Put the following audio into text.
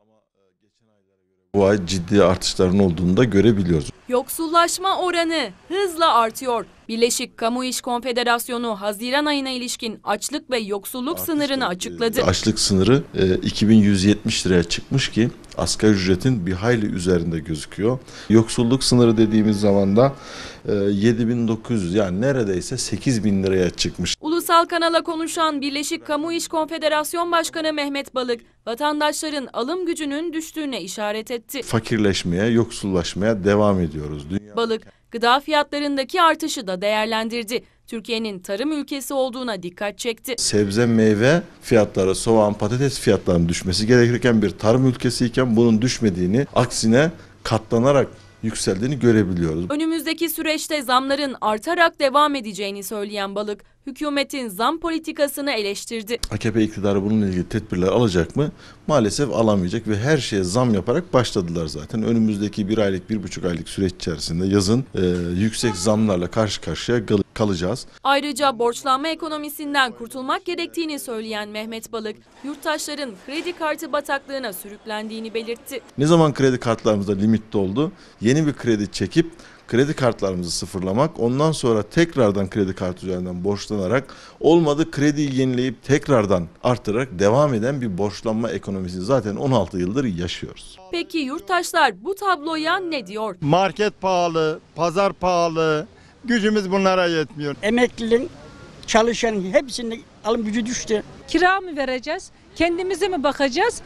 Ama e, geçen aylara göre bu ay ciddi artışların olduğunu da görebiliyoruz. Yoksullaşma oranı hızla artıyor. Birleşik Kamu İş Konfederasyonu Haziran ayına ilişkin açlık ve yoksulluk Artış, sınırını e, açıkladı. Açlık sınırı e, 2170 liraya çıkmış ki asgari ücretin bir hayli üzerinde gözüküyor. Yoksulluk sınırı dediğimiz zaman da e, 7900 yani neredeyse 8000 liraya çıkmış. Ulusal kanala konuşan Birleşik Kamu İş Konfederasyon Başkanı Mehmet Balık, vatandaşların alım gücünün düştüğüne işaret etti. Fakirleşmeye, yoksullaşmaya devam ediyoruz. Dünya... Balık, gıda fiyatlarındaki artışı da değerlendirdi. Türkiye'nin tarım ülkesi olduğuna dikkat çekti. Sebze meyve fiyatları, soğan, patates fiyatlarının düşmesi gerekirken bir tarım ülkesiyken bunun düşmediğini, aksine katlanarak yükseldiğini görebiliyoruz. Önümüzdeki süreçte zamların artarak devam edeceğini söyleyen Balık, hükümetin zam politikasını eleştirdi. AKP iktidarı bununla ilgili tedbirler alacak mı? Maalesef alamayacak ve her şeye zam yaparak başladılar zaten. Önümüzdeki bir aylık, bir buçuk aylık süreç içerisinde yazın e, yüksek zamlarla karşı karşıya kalacak kalacağız. Ayrıca borçlanma ekonomisinden kurtulmak gerektiğini söyleyen Mehmet Balık, yurttaşların kredi kartı bataklığına sürüklendiğini belirtti. Ne zaman kredi kartlarımızda limit doldu, yeni bir kredi çekip kredi kartlarımızı sıfırlamak, ondan sonra tekrardan kredi kartı üzerinden borçlanarak olmadı krediyi yenileyip tekrardan arttırarak devam eden bir borçlanma ekonomisini zaten 16 yıldır yaşıyoruz. Peki yurttaşlar bu tabloya ne diyor? Market pahalı, pazar pahalı, Gücümüz bunlara yetmiyor. Emeklinin, çalışan, hepsinin alım gücü düştü. Kira mı vereceğiz? Kendimize mi bakacağız?